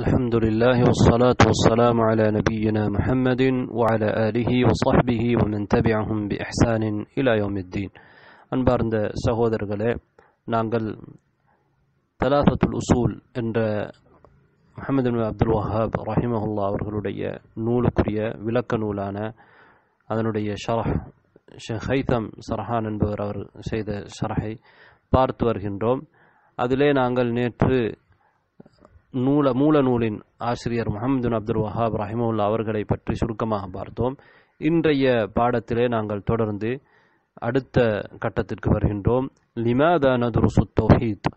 الحمد لله والصلاة والسلام على نبينا محمد وعلى آله وصحبه ومن تبعهم بإحسان إلى يوم الدين أنبارند سهودر غلي نانقل ثلاثة الأصول إن محمد بن عبد الوهاب رحمه الله ورغل لي نول كريا ولك نولانا أذن لي شرح شنخيثم سرحان بورغر سيد شرحي بارت ورهن روم أذلين أنقل نيتر நூல மூல நூலின் ஆசிரியர் முகமது அப்துல் வஹாப் ரஹிமுல்லா அவர்களை பற்றி சுருக்கமாக பார்த்தோம் இன்றைய பாடத்திலே நாங்கள் தொடர்ந்து அடுத்த கட்டத்திற்கு வருகின்றோம் லிமாதானது நதுருசு தொஹீத்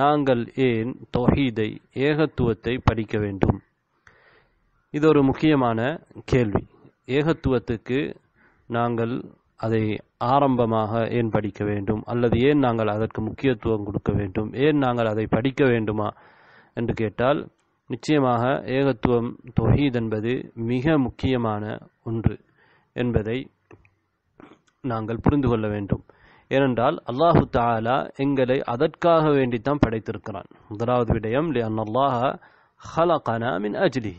நாங்கள் ஏன் தொஹீதை ஏகத்துவத்தை படிக்க வேண்டும் இது ஒரு முக்கியமான கேள்வி ஏகத்துவத்துக்கு நாங்கள் அதை ஆரம்பமாக ஏன் படிக்க வேண்டும் அல்லது ஏன் நாங்கள் அதற்கு முக்கியத்துவம் கொடுக்க வேண்டும் ஏன் நாங்கள் அதை படிக்க வேண்டுமா என்று கேட்டால் நிச்சயமாக ஏகத்துவம் தொஹீத் என்பது மிக முக்கியமான ஒன்று என்பதை நாங்கள் புரிந்து கொள்ள வேண்டும் ஏனென்றால் அல்லாஹு தாலா எங்களை அதற்காக வேண்டித்தான் படைத்திருக்கிறான் முதலாவது விடயம் மின் அஜ்லி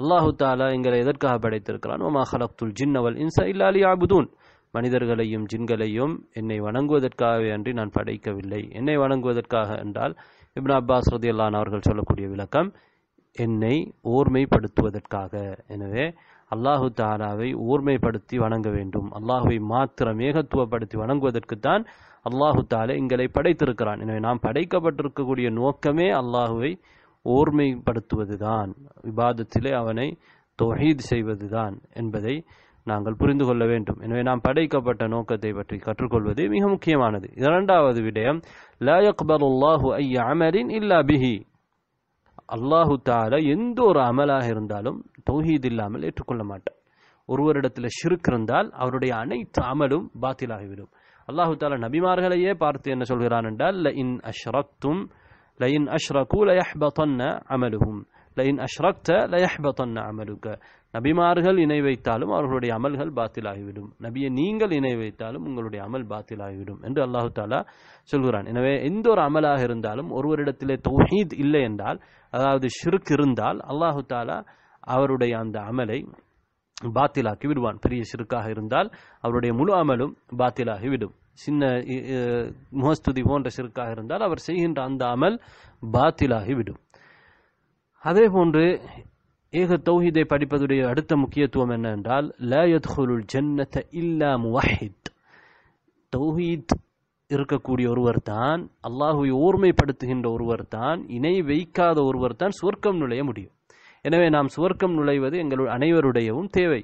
அல்லாஹு தாலா எங்களை எதற்காக படைத்திருக்கிறான் ஒமா ஹலக்துல் ஜின்னவல் இன்சா அலி ஆபுதூன் மனிதர்களையும் ஜின்களையும் என்னை வணங்குவதற்காகவே அன்றி நான் படைக்கவில்லை என்னை வணங்குவதற்காக என்றால் இப்னா அப்பாஸ் ரதி அல்லான் அவர்கள் சொல்லக்கூடிய விளக்கம் என்னை ஓர்மைப்படுத்துவதற்காக எனவே அல்லாஹு தாலாவை ஓர்மைப்படுத்தி வணங்க வேண்டும் அல்லாஹுவை மாத்திரம் ஏகத்துவப்படுத்தி வணங்குவதற்குத்தான் அல்லாஹு தாலே எங்களை படைத்திருக்கிறான் எனவே நாம் படைக்கப்பட்டிருக்கக்கூடிய நோக்கமே அல்லாஹுவை ஓர்மைப்படுத்துவது தான் விவாதத்திலே அவனை தொகை செய்வது தான் என்பதை நாங்கள் புரிந்து கொள்ள வேண்டும் எனவே நாம் படைக்கப்பட்ட நோக்கத்தை பற்றி கற்றுக்கொள்வது மிக முக்கியமானது இரண்டாவது விடயம் லா ஐய அமலின் இல்லா பிஹி அல்லாஹு தால எந்த ஒரு அமலாக இருந்தாலும் தௌஹீத் இல்லாமல் ஏற்றுக்கொள்ள மாட்டேன் ஒருவரிடத்தில் ஷிருக் இருந்தால் அவருடைய அனைத்து அமலும் பாத்திலாகிவிடும் அல்லாஹு தாலா நபிமார்களையே பார்த்து என்ன சொல்கிறான் என்றால் லயின் அஷ்ரத்தும் அஷ்ரக்தும் அஷ்ரகு ல அமலுகும் லயின் அஷ்ரக்த லயஹ்பத்தன் அமலுக்க நபிமார்கள் இணை வைத்தாலும் அவர்களுடைய அமல்கள் பாத்திலாகிவிடும் நபியை நீங்கள் இணை வைத்தாலும் உங்களுடைய அமல் பாத்திலாகிவிடும் என்று அல்லாஹு தாலா சொல்கிறான் எனவே எந்த ஒரு அமலாக இருந்தாலும் ஒருவரிடத்திலே தௌஹீத் இல்லை என்றால் அதாவது ஷிர்க் இருந்தால் அல்லாஹு தாலா அவருடைய அந்த அமலை பாத்திலாக்கி விடுவான் பெரிய சிறுக்காக இருந்தால் அவருடைய முழு அமலும் பாத்திலாகி விடும் சின்ன முகஸ்துதி போன்ற சிறுக்காக இருந்தால் அவர் செய்கின்ற அந்த அமல் பாத்திலாகி விடும் அதே போன்று ஏக தௌஹீதை படிப்பதுடைய அடுத்த முக்கியத்துவம் என்ன என்றால் ஹுலுல் ஜன்னத இல்லா முவாஹித் தௌஹீத் இருக்கக்கூடிய ஒருவர் தான் அல்லாஹுவை ஓர்மைப்படுத்துகின்ற ஒருவர் தான் இணை வைக்காத ஒருவர் தான் சுவர்க்கம் நுழைய முடியும் எனவே நாம் சுவர்க்கம் நுழைவது எங்கள் அனைவருடையவும் தேவை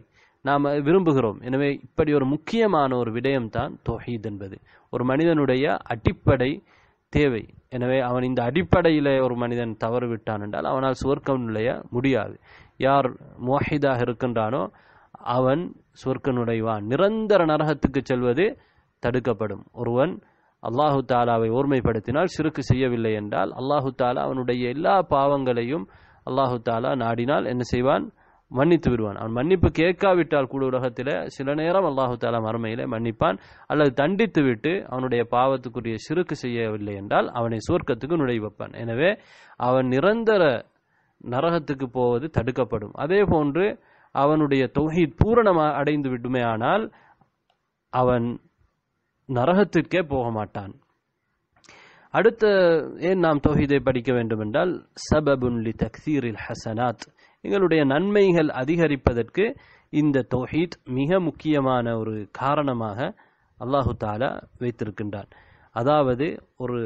நாம் விரும்புகிறோம் எனவே இப்படி ஒரு முக்கியமான ஒரு விடயம்தான் தொஹீத் என்பது ஒரு மனிதனுடைய அடிப்படை தேவை எனவே அவன் இந்த அடிப்படையில் ஒரு மனிதன் தவறு விட்டான் என்றால் அவனால் சுவர்க்கம் நுழைய முடியாது யார் மோஹிதாக இருக்கின்றானோ அவன் சுவர்க்க நுழைவான் நிரந்தர நரகத்துக்கு செல்வது தடுக்கப்படும் ஒருவன் அல்லாஹு தாலாவை ஓர்மைப்படுத்தினால் சிறுக்கு செய்யவில்லை என்றால் அல்லாஹு தாலா அவனுடைய எல்லா பாவங்களையும் அல்லாஹு தாலா நாடினால் என்ன செய்வான் மன்னித்து விடுவான் அவன் மன்னிப்பு கேட்காவிட்டால் கூட உலகத்தில் சில நேரம் அல்லாஹு தாலா மறுமையிலே மன்னிப்பான் அல்லது தண்டித்து விட்டு அவனுடைய பாவத்துக்குரிய சிறுக்கு செய்யவில்லை என்றால் அவனை சுவர்க்கத்துக்கு வைப்பான் எனவே அவன் நிரந்தர நரகத்துக்கு போவது தடுக்கப்படும் அதே போன்று அவனுடைய தொகை பூரணமாக அடைந்து விடுமே ஆனால் அவன் நரகத்திற்கே போக மாட்டான் அடுத்த ஏன் நாம் தொகையை படிக்க வேண்டும் என்றால் சபபுன் லி தக்சீரில் ஹசனாத் எங்களுடைய நன்மைகள் அதிகரிப்பதற்கு இந்த தொஹீத் மிக முக்கியமான ஒரு காரணமாக அல்லாஹு தாலா வைத்திருக்கின்றான் அதாவது ஒரு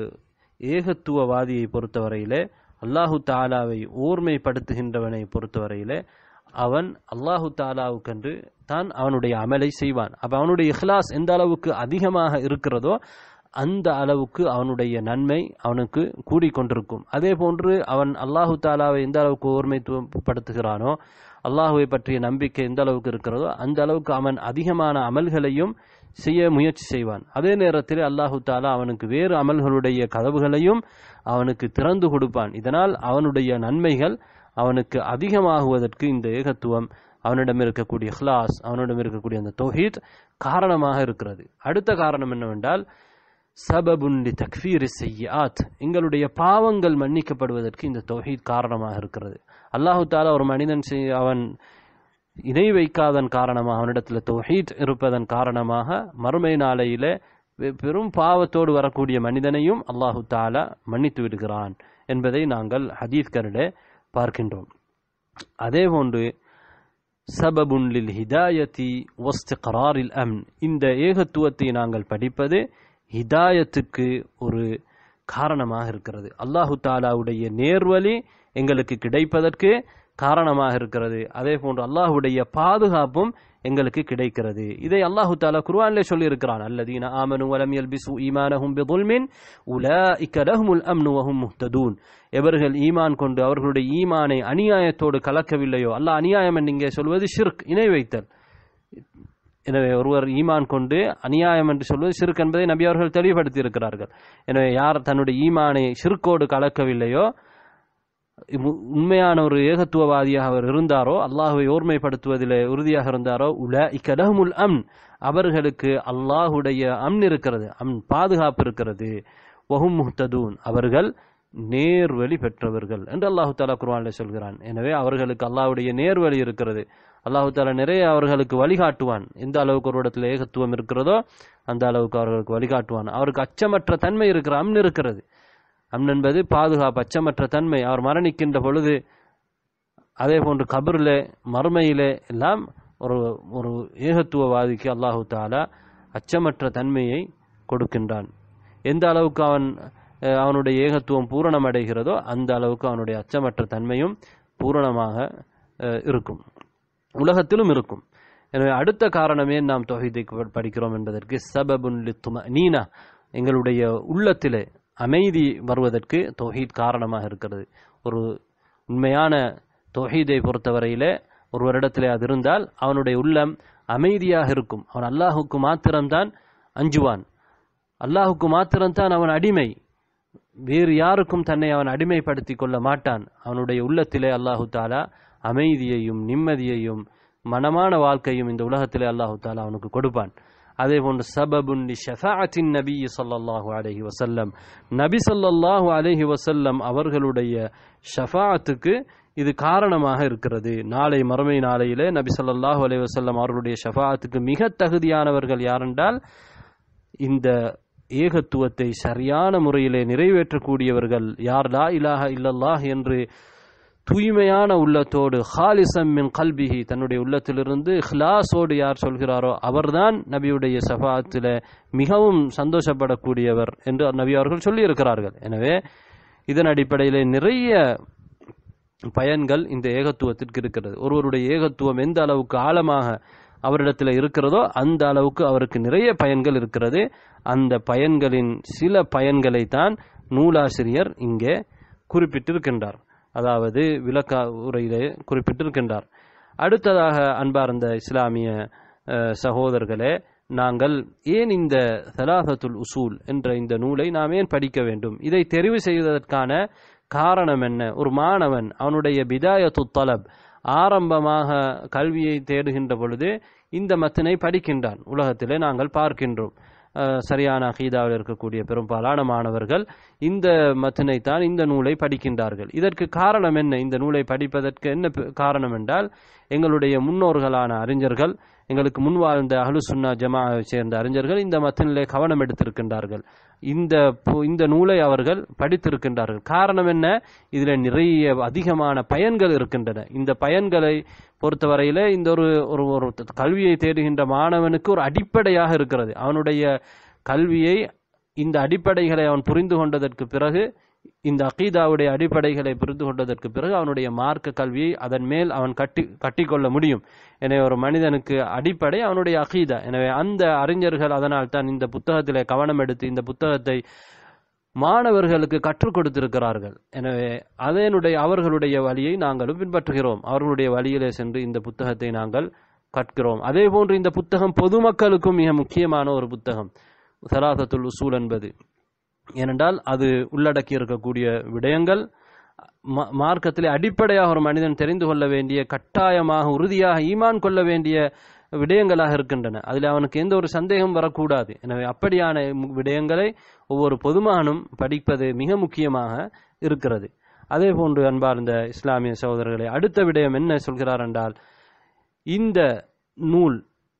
ஏகத்துவவாதியை பொறுத்தவரையிலே அல்லாஹு தாலாவை ஓர்மைப்படுத்துகின்றவனை பொறுத்தவரையிலே அவன் அல்லாஹு தாலாவுக்கென்று தான் அவனுடைய அமலை செய்வான் அப்போ அவனுடைய இஹ்லாஸ் எந்த அளவுக்கு அதிகமாக இருக்கிறதோ அந்த அளவுக்கு அவனுடைய நன்மை அவனுக்கு கூடிக்கொண்டிருக்கும் அதே போன்று அவன் அல்லாஹு தாலாவை எந்த அளவுக்கு ஓர்மைத்துவப்படுத்துகிறானோ அல்லாஹுவை பற்றிய நம்பிக்கை எந்த அளவுக்கு இருக்கிறதோ அந்த அளவுக்கு அவன் அதிகமான அமல்களையும் செய்ய முயற்சி செய்வான் அதே நேரத்தில் அல்லாஹு தாலா அவனுக்கு வேறு அமல்களுடைய கதவுகளையும் அவனுக்கு திறந்து கொடுப்பான் இதனால் அவனுடைய நன்மைகள் அவனுக்கு அதிகமாகுவதற்கு இந்த ஏகத்துவம் அவனிடம் இருக்கக்கூடிய ஹ்லாஸ் அவனிடம் இருக்கக்கூடிய அந்த தொஹீத் காரணமாக இருக்கிறது அடுத்த காரணம் என்னவென்றால் சபபுண்டி தக்ஃபீர் செய்யாத் எங்களுடைய பாவங்கள் மன்னிக்கப்படுவதற்கு இந்த தொகை காரணமாக இருக்கிறது அல்லாஹு தாலா ஒரு மனிதன் அவன் இணை வைக்காதன் காரணமாக அவனிடத்தில் தொஹீத் இருப்பதன் காரணமாக மறுமை நாளையில பெரும் பாவத்தோடு வரக்கூடிய மனிதனையும் அல்லாஹு தாலா மன்னித்து விடுகிறான் என்பதை நாங்கள் கருடே பார்க்கின்றோம் அதே போன்று சபபுன் ஹிதாயத்தி ஒஸ்து கராரில் அம் இந்த ஏகத்துவத்தை நாங்கள் படிப்பது ஹிதாயத்துக்கு ஒரு காரணமாக இருக்கிறது அல்லாஹு தாலாவுடைய நேர்வழி எங்களுக்கு கிடைப்பதற்கு காரணமாக இருக்கிறது அதே போன்று அல்லாஹுடைய பாதுகாப்பும் எங்களுக்கு கிடைக்கிறது இதை அல்லாஹு தாலா குர்வான்லே சொல்லியிருக்கிறான் அல்லதீன ஆமனு வலம் எல்பிசு ஈமானஹும் பிதுல்மின் உல இக்கலஹுமுல் அம்னுவஹும் முஹ்ததூன் எவர்கள் ஈமான் கொண்டு அவர்களுடைய ஈமானை அநியாயத்தோடு கலக்கவில்லையோ அல்லாஹ் அநியாயம் என்று சொல்வது ஷிர்க் இணை வைத்தல் எனவே ஒருவர் ஈமான் கொண்டு அநியாயம் என்று சொல்வது சிறுக்கு என்பதை நபி அவர்கள் தெளிவுபடுத்தி இருக்கிறார்கள் எனவே யார் தன்னுடைய ஈமானை சிறுக்கோடு கலக்கவில்லையோ உண்மையான ஒரு ஏகத்துவவாதியாக அவர் இருந்தாரோ அல்லாஹுவை ஓர்மைப்படுத்துவதில் உறுதியாக இருந்தாரோ உல இக்கலஹமுல் அம் அவர்களுக்கு அல்லாஹுடைய அம்ன் இருக்கிறது அம் பாதுகாப்பு இருக்கிறது ஒஹும் முஹ்ததூன் அவர்கள் நேர்வழி பெற்றவர்கள் என்று அல்லாஹு தாலா குர்வானில் சொல்கிறான் எனவே அவர்களுக்கு அல்லாஹுடைய நேர்வழி இருக்கிறது அல்லாஹு தாலா நிறைய அவர்களுக்கு வழிகாட்டுவான் எந்த அளவுக்கு ஒரு இடத்துல ஏகத்துவம் இருக்கிறதோ அந்த அளவுக்கு அவர்களுக்கு வழிகாட்டுவான் அவருக்கு அச்சமற்ற தன்மை இருக்கிற அம்னு இருக்கிறது அம்னு என்பது பாதுகாப்பு அச்சமற்ற தன்மை அவர் மரணிக்கின்ற பொழுது அதே போன்று கபரில் மறுமையிலே எல்லாம் ஒரு ஒரு ஏகத்துவவாதிக்கு அல்லாஹு தாலா அச்சமற்ற தன்மையை கொடுக்கின்றான் எந்த அளவுக்கு அவன் அவனுடைய ஏகத்துவம் பூரணமடைகிறதோ அந்த அளவுக்கு அவனுடைய அச்சமற்ற தன்மையும் பூரணமாக இருக்கும் உலகத்திலும் இருக்கும் எனவே அடுத்த காரணமே நாம் தொகைதை படிக்கிறோம் என்பதற்கு சபபுன் நீனா எங்களுடைய உள்ளத்திலே அமைதி வருவதற்கு தொஹீத் காரணமாக இருக்கிறது ஒரு உண்மையான தொஹீதை பொறுத்தவரையிலே ஒரு வருடத்திலே அது இருந்தால் அவனுடைய உள்ளம் அமைதியாக இருக்கும் அவன் அல்லாஹுக்கு மாத்திரம்தான் அஞ்சுவான் அல்லாஹுக்கு மாத்திரம்தான் அவன் அடிமை வேறு யாருக்கும் தன்னை அவன் அடிமைப்படுத்தி கொள்ள மாட்டான் அவனுடைய உள்ளத்திலே அல்லாஹு தாலா அமைதியையும் நிம்மதியையும் மனமான வாழ்க்கையும் இந்த உலகத்திலே அல்லாஹு தாலா அவனுக்கு கொடுப்பான் அதே போன்று சபபுன் ஷஃபாத்தின் நபி சல்லாஹு அலஹி வசல்லம் நபி சல்லாஹு அலஹி வசல்லம் அவர்களுடைய ஷஃபாத்துக்கு இது காரணமாக இருக்கிறது நாளை மறுமை நாளையிலே நபி சொல்லாஹு அலஹி வசல்லம் அவர்களுடைய ஷஃபாத்துக்கு மிக தகுதியானவர்கள் யாரென்றால் இந்த ஏகத்துவத்தை சரியான முறையிலே நிறைவேற்றக்கூடியவர்கள் யார் லா இலாஹ இல்லல்லாஹ் என்று தூய்மையான உள்ளத்தோடு ஹாலிசம் மின் கல்பிஹி தன்னுடைய உள்ளத்திலிருந்து ஹிலாஸோடு யார் சொல்கிறாரோ அவர்தான் நபியுடைய சஃபாத்தில் மிகவும் சந்தோஷப்படக்கூடியவர் என்று நபி அவர்கள் சொல்லியிருக்கிறார்கள் எனவே இதன் அடிப்படையில் நிறைய பயன்கள் இந்த ஏகத்துவத்திற்கு இருக்கிறது ஒருவருடைய ஏகத்துவம் எந்த அளவுக்கு ஆழமாக அவரிடத்தில் இருக்கிறதோ அந்த அளவுக்கு அவருக்கு நிறைய பயன்கள் இருக்கிறது அந்த பயன்களின் சில பயன்களை தான் நூலாசிரியர் இங்கே குறிப்பிட்டிருக்கின்றார் அதாவது விளக்க உரையிலே குறிப்பிட்டிருக்கின்றார் அடுத்ததாக அன்பார்ந்த இஸ்லாமிய சகோதரர்களே நாங்கள் ஏன் இந்த சலாசத்துல் உசூல் என்ற இந்த நூலை நாம் ஏன் படிக்க வேண்டும் இதை தெரிவு செய்வதற்கான காரணம் என்ன ஒரு மாணவன் அவனுடைய பிதாயத்து தலப் ஆரம்பமாக கல்வியை தேடுகின்ற பொழுது இந்த மத்தினை படிக்கின்றான் உலகத்திலே நாங்கள் பார்க்கின்றோம் சரியான அகீதாவில் இருக்கக்கூடிய பெரும்பாலான மாணவர்கள் இந்த மத்தினை தான் இந்த நூலை படிக்கின்றார்கள் இதற்கு காரணம் என்ன இந்த நூலை படிப்பதற்கு என்ன காரணம் என்றால் எங்களுடைய முன்னோர்களான அறிஞர்கள் எங்களுக்கு முன் வாழ்ந்த அஹலுசுன்னா ஜமாவை சேர்ந்த அறிஞர்கள் இந்த மத்தினிலே கவனம் எடுத்திருக்கின்றார்கள் இந்த இந்த நூலை அவர்கள் படித்திருக்கின்றார்கள் காரணம் என்ன இதில் நிறைய அதிகமான பயன்கள் இருக்கின்றன இந்த பயன்களை பொறுத்தவரையில் இந்த ஒரு ஒரு ஒரு கல்வியை தேடுகின்ற மாணவனுக்கு ஒரு அடிப்படையாக இருக்கிறது அவனுடைய கல்வியை இந்த அடிப்படைகளை அவன் புரிந்து கொண்டதற்கு பிறகு இந்த அகீதாவுடைய அடிப்படைகளை புரிந்து கொண்டதற்கு பிறகு அவனுடைய மார்க்க கல்வியை அதன் மேல் அவன் கட்டி கட்டிக்கொள்ள முடியும் எனவே ஒரு மனிதனுக்கு அடிப்படை அவனுடைய அகீதா எனவே அந்த அறிஞர்கள் அதனால் தான் இந்த புத்தகத்திலே கவனம் எடுத்து இந்த புத்தகத்தை மாணவர்களுக்கு கற்றுக் கொடுத்திருக்கிறார்கள் எனவே அதனுடைய அவர்களுடைய வழியை நாங்களும் பின்பற்றுகிறோம் அவர்களுடைய வழியிலே சென்று இந்த புத்தகத்தை நாங்கள் கற்கிறோம் அதே போன்று இந்த புத்தகம் பொதுமக்களுக்கும் மிக முக்கியமான ஒரு புத்தகம் சராசத்துல் உசூல் என்பது ஏனென்றால் அது உள்ளடக்கி இருக்கக்கூடிய விடயங்கள் மார்க்கத்திலே அடிப்படையாக ஒரு மனிதன் தெரிந்து கொள்ள வேண்டிய கட்டாயமாக உறுதியாக ஈமான் கொள்ள வேண்டிய விடயங்களாக இருக்கின்றன அதில் அவனுக்கு எந்த ஒரு சந்தேகம் வரக்கூடாது எனவே அப்படியான விடயங்களை ஒவ்வொரு பொதுமானும் படிப்பது மிக முக்கியமாக இருக்கிறது அதே போன்று அன்பார்ந்த இஸ்லாமிய சகோதரர்களை அடுத்த விடயம் என்ன சொல்கிறார் என்றால் இந்த நூல்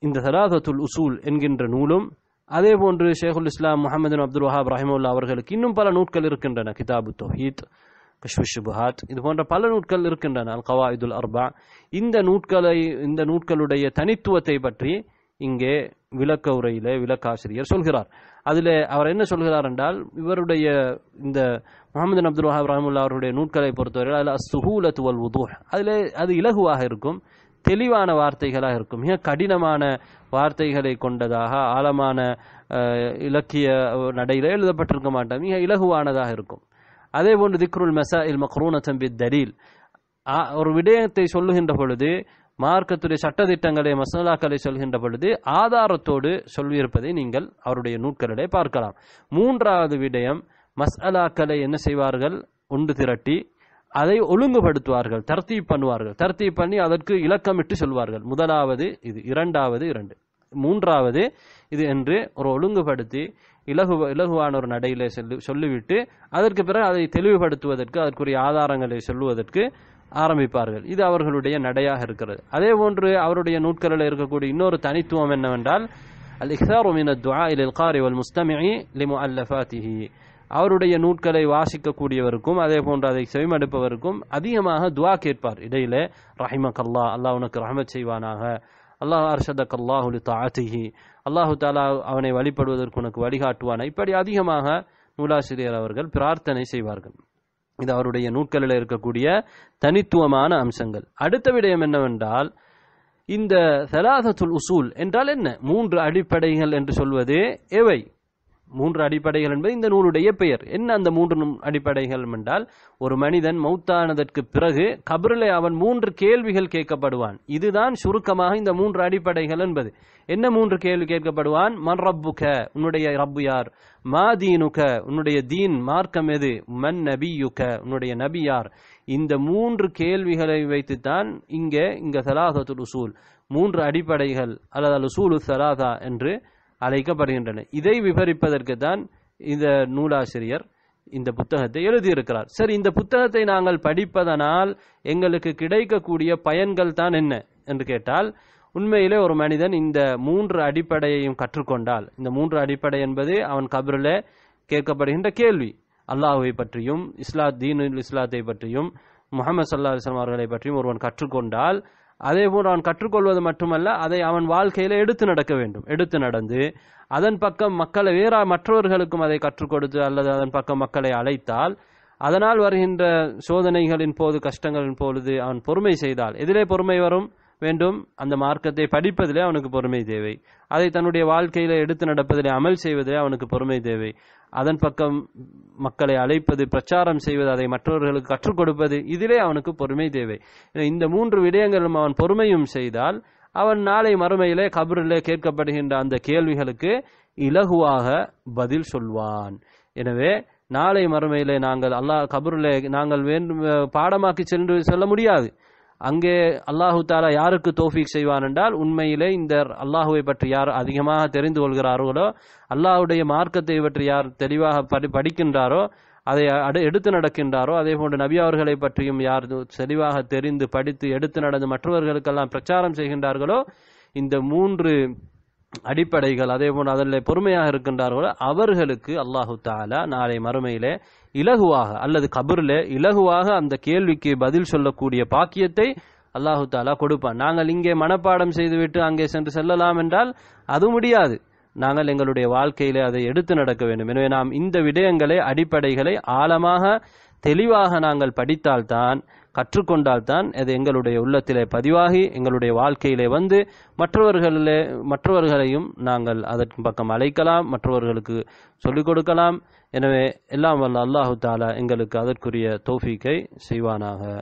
இந்த சராதத்துல் உசூல் என்கின்ற நூலும் அதே போன்று ஷேகுல் இஸ்லாம் முகமது அப்துல் வஹாப் ரஹிமுல்லா அவர்களுக்கு இன்னும் பல நூட்கள் இருக்கின்றன கிதாபு தொஹீத் கஷ்விஷுபுஹாத் இது போன்ற பல நூட்கள் இருக்கின்றன அல் கவாயுதுல் அர்பா இந்த நூட்களை இந்த நூட்களுடைய தனித்துவத்தை பற்றி இங்கே விளக்க உரையிலே விளக்காசிரியர் சொல்கிறார் அதில் அவர் என்ன சொல்கிறார் என்றால் இவருடைய இந்த முகமது அப்துல் வஹாப் ரஹமுல்லா அவருடைய நூட்களை பொறுத்தவரை அதில் அசுஹூலத் வல் அதில் அது இலகுவாக இருக்கும் தெளிவான வார்த்தைகளாக இருக்கும் மிக கடினமான வார்த்தைகளை கொண்டதாக ஆழமான இலக்கிய நடையில் எழுதப்பட்டிருக்க மாட்டோம் மிக இலகுவானதாக இருக்கும் அதே போன்று திக்ருல் மெசா இல் மக்ரூன தம்பி தரீல் ஒரு விடயத்தை சொல்லுகின்ற பொழுது மார்க்கத்துடைய சட்டத்திட்டங்களை மசோதாக்களை சொல்கின்ற பொழுது ஆதாரத்தோடு சொல்லியிருப்பதை நீங்கள் அவருடைய நூட்களிலே பார்க்கலாம் மூன்றாவது விடயம் மசாலாக்களை என்ன செய்வார்கள் ஒன்று திரட்டி அதை ஒழுங்குபடுத்துவார்கள் தர்த்தி பண்ணுவார்கள் தர்த்தி பண்ணி அதற்கு இலக்கமிட்டு சொல்வார்கள் முதலாவது இது இரண்டாவது இரண்டு மூன்றாவது இது என்று ஒரு ஒழுங்குபடுத்தி இலகு இலகுவான ஒரு நடையிலே சொல்லி சொல்லிவிட்டு அதற்கு பிறகு அதை தெளிவுபடுத்துவதற்கு அதற்குரிய ஆதாரங்களை சொல்லுவதற்கு ஆரம்பிப்பார்கள் இது அவர்களுடைய நடையாக இருக்கிறது அதே போன்று அவருடைய நூட்களில் இருக்கக்கூடிய இன்னொரு தனித்துவம் என்னவென்றால் அல் இஹாரு மின் துஆ இல் காரி வல் முஸ்தமிஇ அவருடைய நூட்களை வாசிக்கக்கூடியவருக்கும் அதே போன்று அதை செவிமடுப்பவருக்கும் அதிகமாக துவா கேட்பார் இடையிலே ரஹிமக்கல்லா அல்லாஹ் உனக்கு ரஹமத் செய்வானாக அல்லாஹ் அர்ஷதக் அல்லாஹுலி தாத்திகி அல்லாஹு தாலா அவனை வழிபடுவதற்கு உனக்கு வழிகாட்டுவானா இப்படி அதிகமாக நூலாசிரியர் அவர்கள் பிரார்த்தனை செய்வார்கள் இது அவருடைய நூட்களில் இருக்கக்கூடிய தனித்துவமான அம்சங்கள் அடுத்த விடயம் என்னவென்றால் இந்த சலாதத்துல் உசூல் என்றால் என்ன மூன்று அடிப்படைகள் என்று சொல்வது எவை மூன்று அடிப்படைகள் என்பது இந்த நூலுடைய பெயர் என்ன அந்த மூன்று அடிப்படைகள் என்றால் ஒரு மனிதன் மௌத்தானதற்கு பிறகு கபரிலே அவன் மூன்று கேள்விகள் கேட்கப்படுவான் இதுதான் சுருக்கமாக இந்த மூன்று அடிப்படைகள் என்பது என்ன மூன்று கேள்வி கேட்கப்படுவான் மன் ரப்புக உன்னுடைய ரப்பு யார் மா தீனுக உன்னுடைய தீன் மார்க்கம் எது மன் நபியுக உன்னுடைய நபி யார் இந்த மூன்று கேள்விகளை வைத்துத்தான் இங்கே இங்கே சலாசத்துல் உசூல் மூன்று அடிப்படைகள் அல்லது சூலு சலாதா என்று அழைக்கப்படுகின்றன இதை விவரிப்பதற்கு தான் இந்த நூலாசிரியர் இந்த புத்தகத்தை எழுதியிருக்கிறார் சரி இந்த புத்தகத்தை நாங்கள் படிப்பதனால் எங்களுக்கு கிடைக்கக்கூடிய பயன்கள் தான் என்ன என்று கேட்டால் உண்மையிலே ஒரு மனிதன் இந்த மூன்று அடிப்படையையும் கற்றுக்கொண்டால் இந்த மூன்று அடிப்படை என்பது அவன் கபரில் கேட்கப்படுகின்ற கேள்வி அல்லாஹுவை பற்றியும் இஸ்லா தீனு இஸ்லாத்தை பற்றியும் முகமது சல்லாஹ் அலிஸ்லாம் அவர்களை பற்றியும் ஒருவன் கற்றுக்கொண்டால் அதேபோல் அவன் கற்றுக்கொள்வது மட்டுமல்ல அதை அவன் வாழ்க்கையில் எடுத்து நடக்க வேண்டும் எடுத்து நடந்து அதன் பக்கம் மக்களை வேற மற்றவர்களுக்கும் அதை கற்றுக் கொடுத்து அல்லது அதன் பக்கம் மக்களை அழைத்தால் அதனால் வருகின்ற சோதனைகளின் போது கஷ்டங்களின் பொழுது அவன் பொறுமை செய்தால் எதிலே பொறுமை வரும் வேண்டும் அந்த மார்க்கத்தை படிப்பதிலே அவனுக்கு பொறுமை தேவை அதை தன்னுடைய வாழ்க்கையில எடுத்து நடப்பதிலே அமல் செய்வதிலே அவனுக்கு பொறுமை தேவை அதன் பக்கம் மக்களை அழைப்பது பிரச்சாரம் செய்வது அதை மற்றவர்களுக்கு கற்றுக் கொடுப்பது இதிலே அவனுக்கு பொறுமை தேவை இந்த மூன்று விடயங்களும் அவன் பொறுமையும் செய்தால் அவன் நாளை மறுமையிலே கபரிலே கேட்கப்படுகின்ற அந்த கேள்விகளுக்கு இலகுவாக பதில் சொல்வான் எனவே நாளை மறுமையிலே நாங்கள் அல்லாஹ் கபருலே நாங்கள் வேண்டும் பாடமாக்கி சென்று செல்ல முடியாது அங்கே அல்லாஹு தாலா யாருக்கு தோஃபீக் செய்வான் என்றால் உண்மையிலே இந்த அல்லாஹுவை பற்றி யார் அதிகமாக தெரிந்து கொள்கிறார்களோ அல்லாஹுடைய மார்க்கத்தை பற்றி யார் தெளிவாக படி படிக்கின்றாரோ அதை அடு எடுத்து நடக்கின்றாரோ அதே போன்று நபி அவர்களை பற்றியும் யார் தெளிவாக தெரிந்து படித்து எடுத்து நடந்து மற்றவர்களுக்கெல்லாம் பிரச்சாரம் செய்கின்றார்களோ இந்த மூன்று அடிப்படைகள் அதே போன்று அதில் பொறுமையாக இருக்கின்றார்களோ அவர்களுக்கு அல்லாஹு தாலா நாளை மறுமையிலே இலகுவாக அல்லது கபரில் இலகுவாக அந்த கேள்விக்கு பதில் சொல்லக்கூடிய பாக்கியத்தை அல்லாஹு தாலா கொடுப்பான் நாங்கள் இங்கே மனப்பாடம் செய்துவிட்டு அங்கே சென்று செல்லலாம் என்றால் அது முடியாது நாங்கள் எங்களுடைய வாழ்க்கையில அதை எடுத்து நடக்க வேண்டும் எனவே நாம் இந்த விடயங்களை அடிப்படைகளை ஆழமாக தெளிவாக நாங்கள் படித்தால்தான் கற்றுக்கொண்டால்தான் அது எங்களுடைய உள்ளத்திலே பதிவாகி எங்களுடைய வாழ்க்கையிலே வந்து மற்றவர்களிலே மற்றவர்களையும் நாங்கள் அதற்கு பக்கம் அழைக்கலாம் மற்றவர்களுக்கு சொல்லிக் கொடுக்கலாம் எனவே எல்லாம் வல்ல அல்லாஹு தாலா எங்களுக்கு அதற்குரிய தோஃபிக்கை செய்வானாக